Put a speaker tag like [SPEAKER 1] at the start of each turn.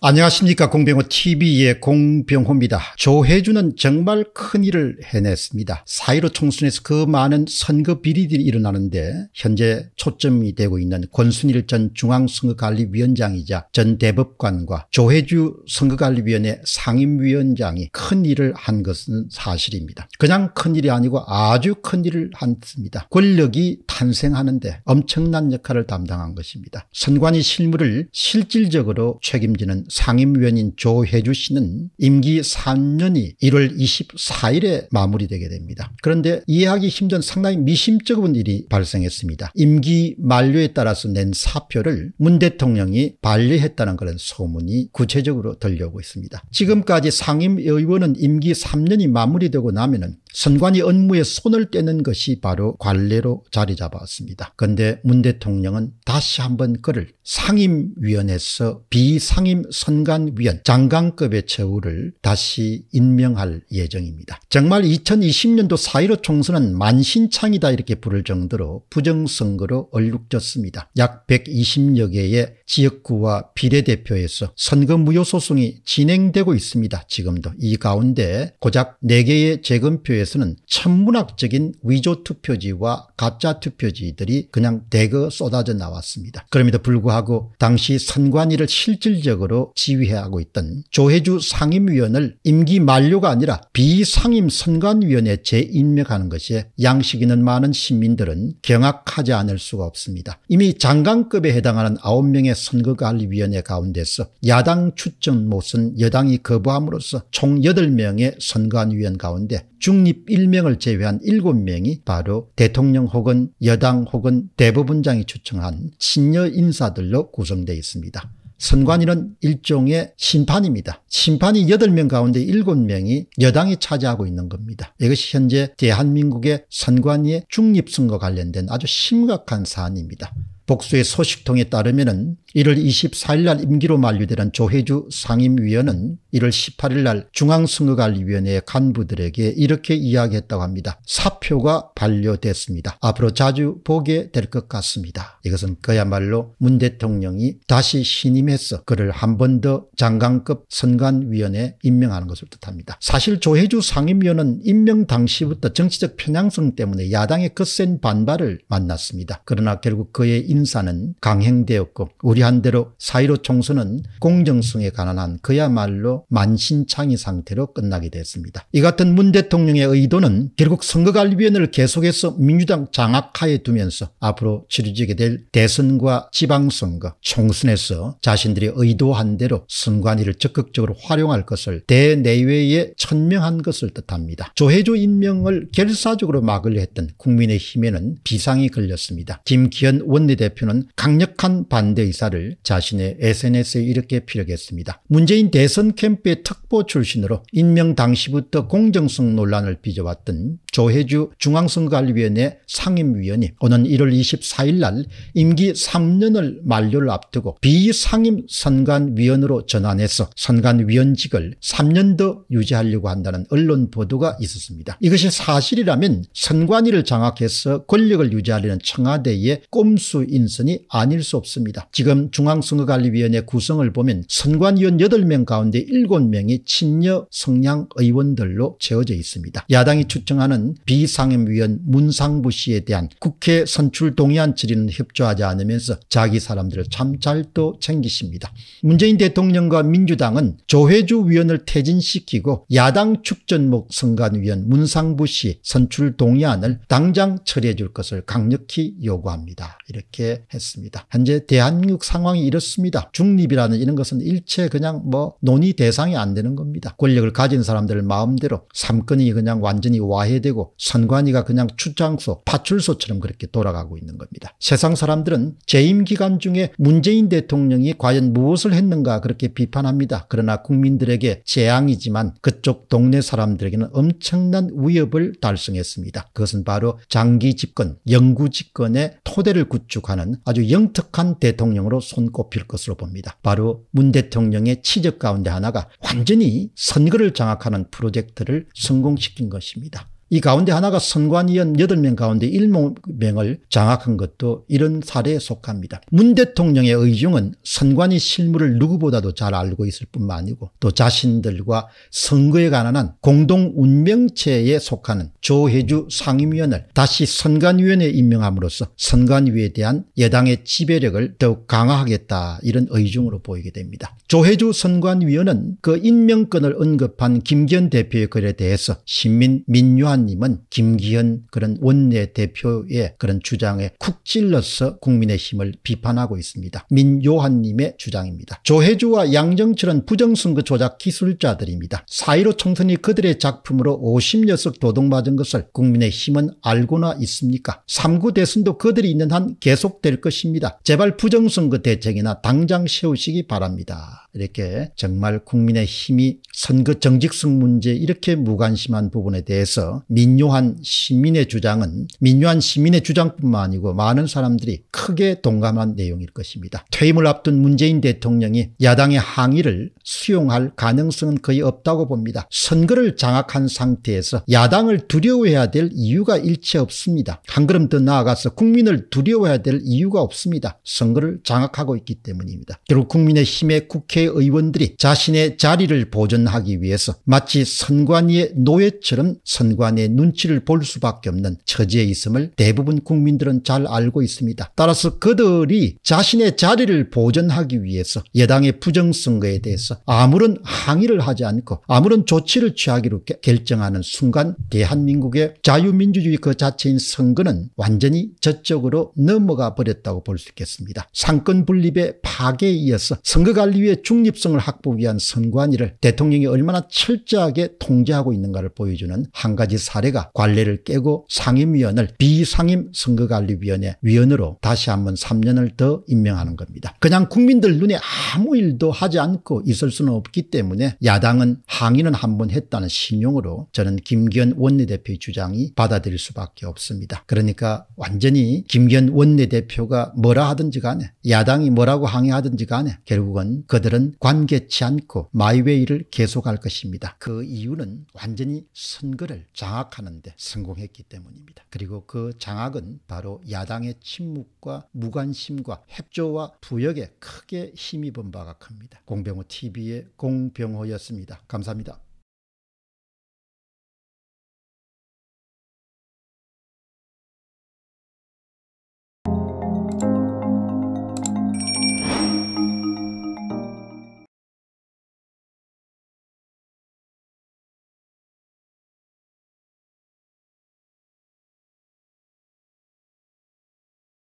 [SPEAKER 1] 안녕하십니까 공병호TV의 공병호입니다. 조혜주는 정말 큰일을 해냈습니다. 사이로 총선에서 그 많은 선거 비리들이 일어나는데 현재 초점이 되고 있는 권순일 전 중앙선거관리위원장이자 전 대법관과 조혜주 선거관리위원회 상임위원장이 큰일을 한 것은 사실입니다. 그냥 큰일이 아니고 아주 큰일을 한습니다 권력이 탄생하는데 엄청난 역할을 담당한 것입니다. 선관위 실무를 실질적으로 책임지는 상임위원인 조혜주 씨는 임기 3년이 1월 24일에 마무리되게 됩니다. 그런데 이해하기 힘든 상당히 미심쩍은 일이 발생했습니다. 임기 만료에 따라서 낸 사표를 문 대통령이 반려했다는 그런 소문이 구체적으로 들려오고 있습니다. 지금까지 상임의원은 임기 3년이 마무리되고 나면 선관위 업무에 손을 떼는 것이 바로 관례로 자리 잡았습니다. 그런데 문 대통령은 다시 한번 그를 상임위원에서 회 비상임 선관위원 장관급의 처우를 다시 임명할 예정입니다. 정말 2020년도 4.15 총선은 만신창이다 이렇게 부를 정도로 부정선거로 얼룩졌습니다. 약 120여 개의 지역구와 비례대표에서 선거 무효 소송이 진행되고 있습니다. 지금도 이 가운데 고작 4개의 재검표 투표에서는 천문학적인 위조 투표지와 가짜 투표지들이 그냥 대거 쏟아져 나왔습니다. 그럼에도 불구하고 당시 선관위를 실질적으로 지휘하고 있던 조혜주 상임위원을 임기 만료가 아니라 비상임 선관위원회 재임명하는 것이 양식 있는 많은 시민들은 경악하지 않을 수가 없습니다. 이미 장관급에 해당하는 9명의 선거관리위원회 가운데서 야당 추천 못은 여당이 거부함으로써 총 8명의 선관위원 가운데 중립 중립 1명을 제외한 7명이 바로 대통령 혹은 여당 혹은 대법원장이 추청한 신여 인사들로 구성되어 있습니다. 선관위는 일종의 심판입니다. 심판이 8명 가운데 7명이 여당이 차지하고 있는 겁니다. 이것이 현재 대한민국의 선관위의 중립선거 관련된 아주 심각한 사안입니다. 복수의 소식통에 따르면 1월 24일 날 임기로 만료되는 조혜주 상임위원은 1월 18일 날 중앙선거관리위원회 간부들에게 이렇게 이야기했다고 합니다. 사표가 반려됐습니다. 앞으로 자주 보게 될 것 같습니다. 이것은 그야말로 문 대통령이 다시 신임해서 그를 한 번 더 장관급 선관위원회 임명하는 것을 뜻합니다. 사실 조혜주 상임위원은 임명 당시부터 정치적 편향성 때문에 야당의 거센 반발을 만났습니다. 그러나 결국 그의 인 인사는 강행되었고 우리 한대로 사이로 총선은 공정성에 관한 그야말로 만신창이 상태로 끝나게 됐습니다. 이 같은 문 대통령의 의도는 결국 선거관리위원회를 계속해서 민주당 장악하에 두면서 앞으로 치러지게 될 대선과 지방선거 총선에서 자신들이 의도한 대로 선관위를 적극적으로 활용할 것을 대내외에 천명한 것을 뜻합니다. 조혜주 임명을 결사적으로 막으려 했던 국민의힘에는 비상이 걸렸습니다. 김기현 원내대 대표는 강력한 반대 의사를 자신의 SNS에 이렇게 피력했습니다. 문재인 대선 캠프의 특보 출신으로 임명 당시부터 공정성 논란을 빚어왔던 조혜주 중앙선거관리위원회 상임위원이 오는 1월 24일 날 임기 3년을 만료를 앞두고 비상임선관위원으로 전환해서 선관위원직을 3년 더 유지하려고 한다는 언론 보도가 있었습니다. 이것이 사실이라면 선관위를 장악해서 권력을 유지하려는 청와대의 꼼수 인선이 아닐 수 없습니다. 지금 중앙선거관리위원회 구성을 보면 선관위원 8명 가운데 7명이 친여 성향 의원들로 채워져 있습니다. 야당이 추청하는 비상임위원 문상부 씨에 대한 국회 선출 동의안 처리는 협조하지 않으면서 자기 사람들을 참잘또 챙기십니다. 문재인 대통령과 민주당은 조혜주 위원을 퇴진시키고 야당 축전목 선관위원 문상부 씨 선출 동의안을 당장 처리해 줄 것을 강력히 요구합니다. 이렇게 공개했습니다. 현재 대한민국 상황이 이렇습니다. 중립이라는 이런 것은 일체 그냥 뭐 논의 대상이 안 되는 겁니다. 권력을 가진 사람들 마음대로 삼권이 그냥 완전히 와해되고 선관위가 그냥 추장소 파출소처럼 그렇게 돌아가고 있는 겁니다. 세상 사람들은 재임 기간 중에 문재인 대통령이 과연 무엇을 했는가 그렇게 비판합니다. 그러나 국민들에게 재앙이지만 그쪽 동네 사람들에게는 엄청난 위협을 달성했습니다. 그것은 바로 장기 집권, 영구 집권의 토대를 구축하는 하는 아주 영특한 대통령으로 손꼽힐 것으로 봅니다. 바로 문 대통령의 치적 가운데 하나가 완전히 선거를 장악하는 프로젝트를 성공시킨 것입니다. 이 가운데 하나가 선관위원 8명 가운데 7명을 장악한 것도 이런 사례에 속합니다. 문 대통령의 의중은 선관위 실무를 누구보다도 잘 알고 있을 뿐만 아니고 또 자신들과 선거에 관한 한 공동 운명체에 속하는 조혜주 상임위원을 다시 선관위원에 임명함으로써 선관위에 대한 여당의 지배력을 더욱 강화하겠다 이런 의중으로 보이게 됩니다. 조혜주 선관위원은 그 임명권을 언급한 김기현 대표의 글에 대해서 신민 민유한 장관님은 김기현 그런 원내대표의 그런 주장에 쿡 찔러서 국민의힘을 비판하고 있습니다. 민요한님의 주장입니다. 조혜주와 양정철은 부정선거 조작 기술자들입니다. 4.15 총선이 그들의 작품으로 5 0여석 도둑맞은 것을 국민의힘은 알고나 있습니까? 3구 대선도 그들이 있는 한 계속될 것입니다. 제발 부정선거 대책이나 당장 세우시기 바랍니다. 이렇게 정말 국민의 힘이 선거 정직성 문제 이렇게 무관심한 부분에 대해서 민요한 시민의 주장은 민요한 시민의 주장뿐만 아니고 많은 사람들이 크게 동감한 내용일 것입니다. 퇴임을 앞둔 문재인 대통령이 야당의 항의를 수용할 가능성은 거의 없다고 봅니다. 선거를 장악한 상태에서 야당을 두려워해야 될 이유가 일체 없습니다. 한 걸음 더 나아가서 국민을 두려워해야 될 이유가 없습니다. 선거를 장악하고 있기 때문입니다. 결국 국민의힘의 국회의원들이 자신의 자리를 보존하기 위해서 마치 선관위의 노예처럼 선관위의 눈치를 볼 수밖에 없는 처지에 있음을 대부분 국민들은 잘 알고 있습니다. 따라서 따라서 그들이 자신의 자리를 보존하기 위해서 여당의 부정선거에 대해서 아무런 항의를 하지 않고 아무런 조치를 취하기로 결정하는 순간 대한민국의 자유민주주의 그 자체인 선거는 완전히 저쪽으로 넘어가 버렸다고 볼 수 있겠습니다. 상권 분립의 파괴에 이어서 선거관리위의 중립성을 확보 위한 선관위를 대통령이 얼마나 철저하게 통제하고 있는가를 보여주는 한 가지 사례가 관례를 깨고 상임위원을 비상임 선거관리위원회 위원으로 다시 다시 한번 3년을 더 임명하는 겁니다. 그냥 국민들 눈에 아무 일도 하지 않고 있을 수는 없기 때문에 야당은 항의는 한 번 했다는 신용으로 저는 김기현 원내대표의 주장이 받아들일 수밖에 없습니다. 그러니까 완전히 김기현 원내대표가 뭐라 하든지 간에 야당이 뭐라고 항의하든지 간에 결국은 그들은 관계치 않고 마이웨이를 계속할 것입니다. 그 이유는 완전히 선거를 장악하는 데 성공했기 때문입니다. 그리고 그 장악은 바로 야당의 침묵과 무관심과 협조와 부역에 크게 힘입은 바가 큽니다. 공병호 TV의 공병호였습니다. 감사합니다.